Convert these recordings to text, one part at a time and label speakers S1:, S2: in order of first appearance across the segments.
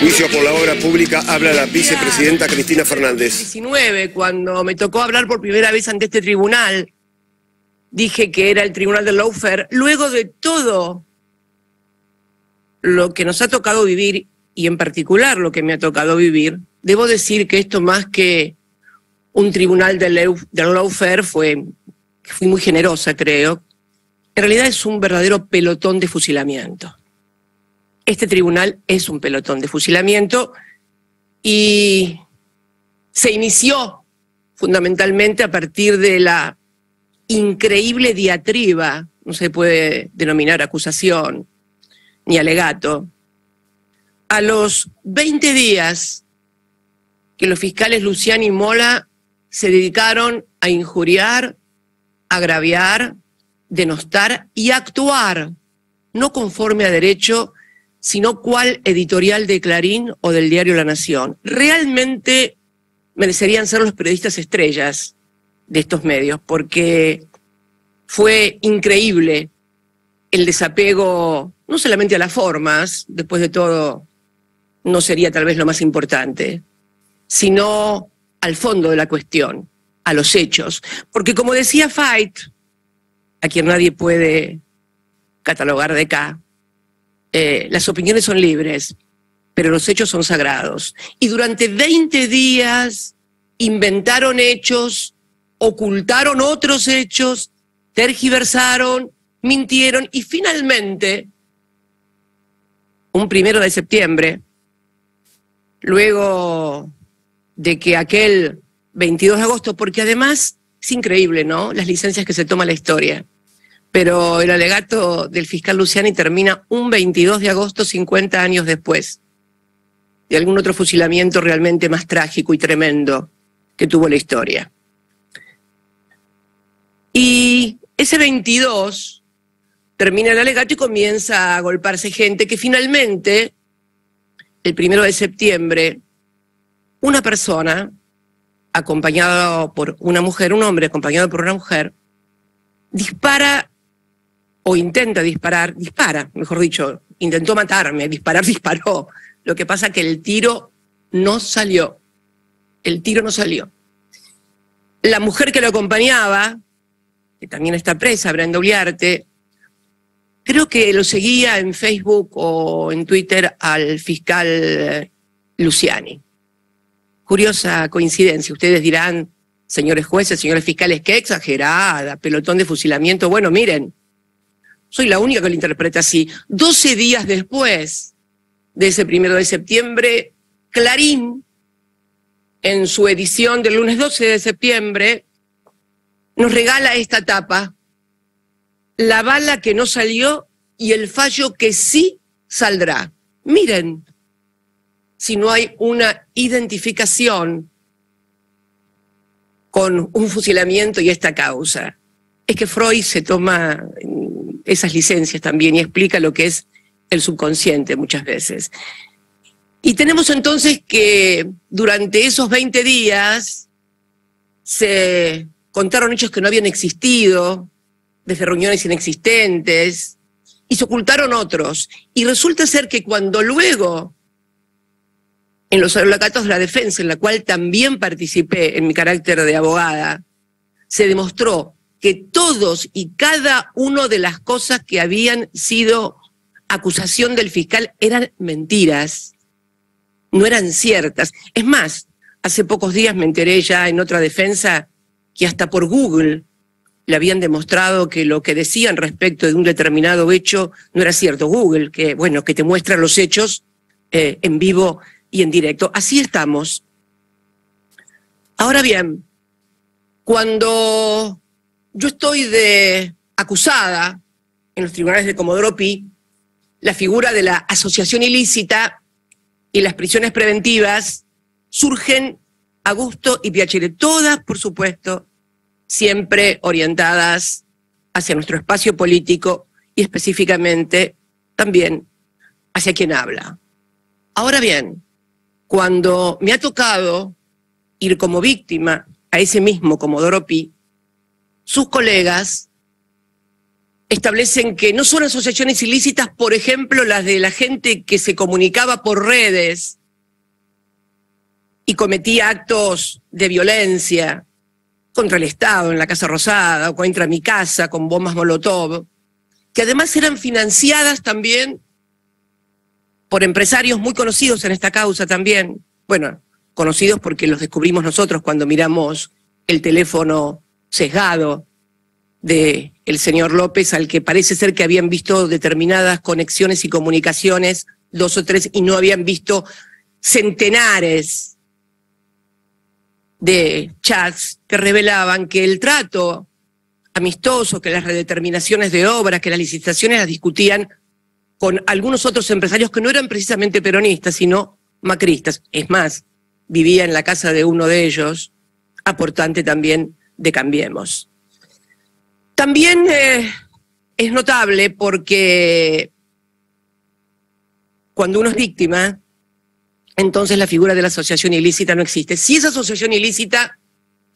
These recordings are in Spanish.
S1: juicio por la obra pública habla la vicepresidenta Cristina Fernández. 19, cuando me tocó hablar por primera vez ante este tribunal, dije que era el tribunal del lawfare, luego de todo lo que nos ha tocado vivir, y en particular lo que me ha tocado vivir, debo decir que esto más que un tribunal del, la lawfare fue, fui muy generosa creo, en realidad es un verdadero pelotón de fusilamiento. Este tribunal es un pelotón de fusilamiento y se inició fundamentalmente a partir de la increíble diatriba, no se puede denominar acusación ni alegato, a los 20 días que los fiscales Luciani y Mola se dedicaron a injuriar, agraviar, denostar y actuar no conforme a derecho sino cuál editorial de Clarín o del diario La Nación. Realmente merecerían ser los periodistas estrellas de estos medios, porque fue increíble el desapego, no solamente a las formas, después de todo no sería tal vez lo más importante, sino al fondo de la cuestión, a los hechos. Porque como decía Fight, a quien nadie puede catalogar de acá, eh, las opiniones son libres, pero los hechos son sagrados. Y durante 20 días inventaron hechos, ocultaron otros hechos, tergiversaron, mintieron y finalmente, un primero de septiembre, luego de que aquel 22 de agosto, porque además es increíble, ¿no? Las licencias que se toma la historia pero el alegato del fiscal Luciani termina un 22 de agosto, 50 años después, de algún otro fusilamiento realmente más trágico y tremendo que tuvo la historia. Y ese 22 termina el alegato y comienza a golparse gente que finalmente, el primero de septiembre, una persona, acompañada por una mujer, un hombre acompañado por una mujer, dispara o intenta disparar, dispara, mejor dicho, intentó matarme, disparar, disparó. Lo que pasa es que el tiro no salió. El tiro no salió. La mujer que lo acompañaba, que también está presa, Brenda Uliarte, creo que lo seguía en Facebook o en Twitter al fiscal eh, Luciani. Curiosa coincidencia. Ustedes dirán, señores jueces, señores fiscales, qué exagerada, pelotón de fusilamiento. Bueno, miren, soy la única que lo interpreta así, Doce días después de ese primero de septiembre, Clarín, en su edición del lunes 12 de septiembre, nos regala esta tapa, la bala que no salió y el fallo que sí saldrá. Miren, si no hay una identificación con un fusilamiento y esta causa. Es que Freud se toma esas licencias también y explica lo que es el subconsciente muchas veces. Y tenemos entonces que durante esos 20 días se contaron hechos que no habían existido, desde reuniones inexistentes, y se ocultaron otros. Y resulta ser que cuando luego, en los alegatos de la defensa, en la cual también participé en mi carácter de abogada, se demostró que todos y cada uno de las cosas que habían sido acusación del fiscal eran mentiras, no eran ciertas. Es más, hace pocos días me enteré ya en otra defensa que hasta por Google le habían demostrado que lo que decían respecto de un determinado hecho no era cierto. Google, que bueno, que te muestra los hechos eh, en vivo y en directo. Así estamos. Ahora bien, cuando yo estoy de acusada en los tribunales de Comodoro Pi, la figura de la asociación ilícita y las prisiones preventivas surgen a gusto y piachere. todas, por supuesto, siempre orientadas hacia nuestro espacio político y específicamente también hacia quien habla. Ahora bien, cuando me ha tocado ir como víctima a ese mismo Comodoro Pi, sus colegas establecen que no son asociaciones ilícitas, por ejemplo, las de la gente que se comunicaba por redes y cometía actos de violencia contra el Estado en la Casa Rosada o contra mi casa con bombas Molotov, que además eran financiadas también por empresarios muy conocidos en esta causa también. Bueno, conocidos porque los descubrimos nosotros cuando miramos el teléfono sesgado del el señor López, al que parece ser que habían visto determinadas conexiones y comunicaciones, dos o tres, y no habían visto centenares de chats que revelaban que el trato amistoso, que las redeterminaciones de obras, que las licitaciones las discutían con algunos otros empresarios que no eran precisamente peronistas, sino macristas. Es más, vivía en la casa de uno de ellos, aportante también de Cambiemos. También eh, es notable porque cuando uno es víctima, entonces la figura de la asociación ilícita no existe. Si es asociación ilícita,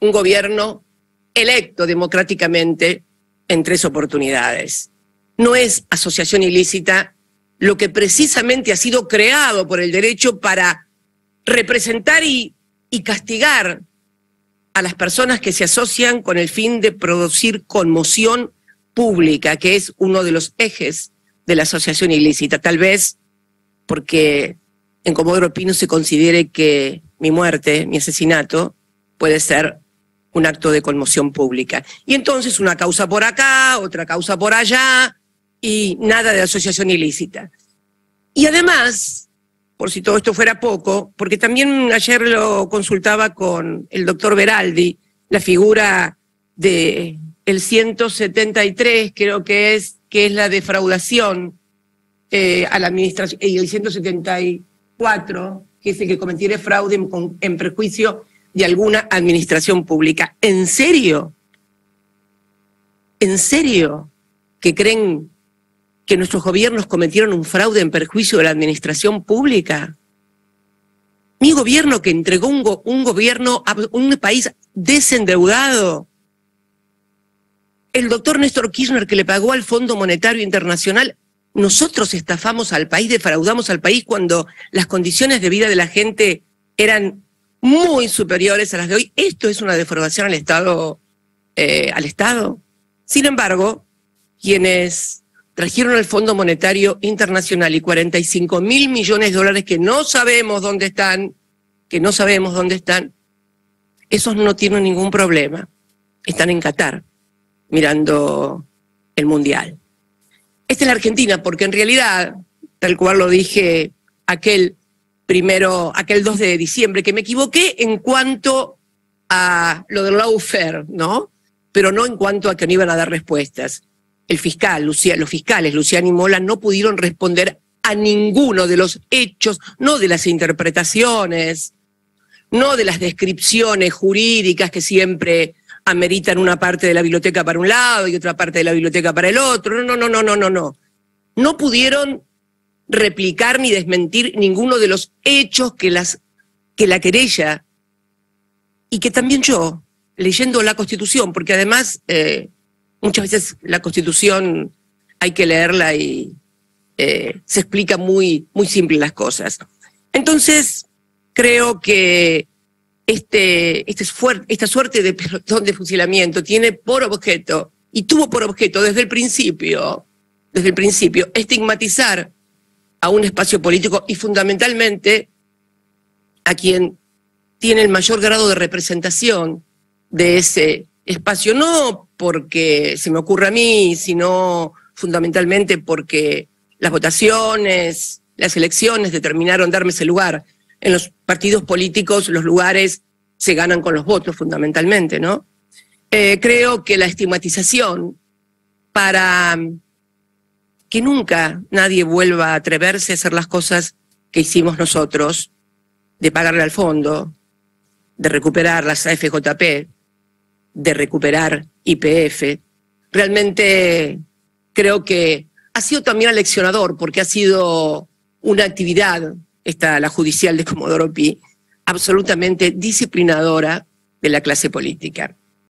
S1: un gobierno electo democráticamente en tres oportunidades. No es asociación ilícita lo que precisamente ha sido creado por el derecho para representar y, y castigar a las personas que se asocian con el fin de producir conmoción pública, que es uno de los ejes de la asociación ilícita. Tal vez porque en Comodoro Pino se considere que mi muerte, mi asesinato, puede ser un acto de conmoción pública. Y entonces una causa por acá, otra causa por allá, y nada de asociación ilícita. Y además, por si todo esto fuera poco, porque también ayer lo consultaba con el doctor Veraldi, la figura de 173, creo que es, que es la defraudación eh, a la administración, y el 174, que es el que cometiere fraude en, perjuicio prejuicio de alguna administración pública. ¿En serio? ¿En serio que creen que nuestros gobiernos cometieron un fraude en perjuicio de la administración pública? Mi gobierno que entregó un, gobierno, a un país desendeudado. El doctor Néstor Kirchner que le pagó al Fondo Monetario Internacional. Nosotros estafamos al país, defraudamos al país cuando las condiciones de vida de la gente eran muy superiores a las de hoy. Esto es una deformación al Estado. Eh, al Estado. Sin embargo, quienes trajeron al Fondo Monetario Internacional y 45 mil millones de dólares que no sabemos dónde están, que no sabemos dónde están, esos no tienen ningún problema. Están en Qatar mirando el Mundial. Esta es la Argentina, porque en realidad, tal cual lo dije aquel primero, aquel 2 de diciembre, que me equivoqué en cuanto a lo del Laufer, ¿no? Pero no en cuanto a que no iban a dar respuestas. El fiscal, los fiscales Luciani y Mola no pudieron responder a ninguno de los hechos, no de las interpretaciones, no de las descripciones jurídicas que siempre ameritan una parte de la biblioteca para un lado y otra parte de la biblioteca para el otro. No, no, no, no, no, no. No pudieron replicar ni desmentir ninguno de los hechos que, las, que la querella y que también yo, leyendo la Constitución, porque además eh, Muchas veces la Constitución hay que leerla y eh, se explica muy, muy simple las cosas. Entonces, creo que este, este esta suerte de de fusilamiento tiene por objeto, y tuvo por objeto desde el principio, desde el principio, estigmatizar a un espacio político y fundamentalmente a quien tiene el mayor grado de representación de ese espacio, no porque se me ocurra a mí, sino fundamentalmente porque las votaciones, las elecciones determinaron darme ese lugar. En los partidos políticos los lugares se ganan con los votos fundamentalmente, ¿no? Eh, creo que la estigmatización para mm, que nunca nadie vuelva a atreverse a hacer las cosas que hicimos nosotros, de pagarle al fondo, de recuperar las AFJP, de recuperar IPF, realmente creo que ha sido también aleccionador porque ha sido una actividad, esta, la judicial de Comodoro Pi, absolutamente disciplinadora de la clase política.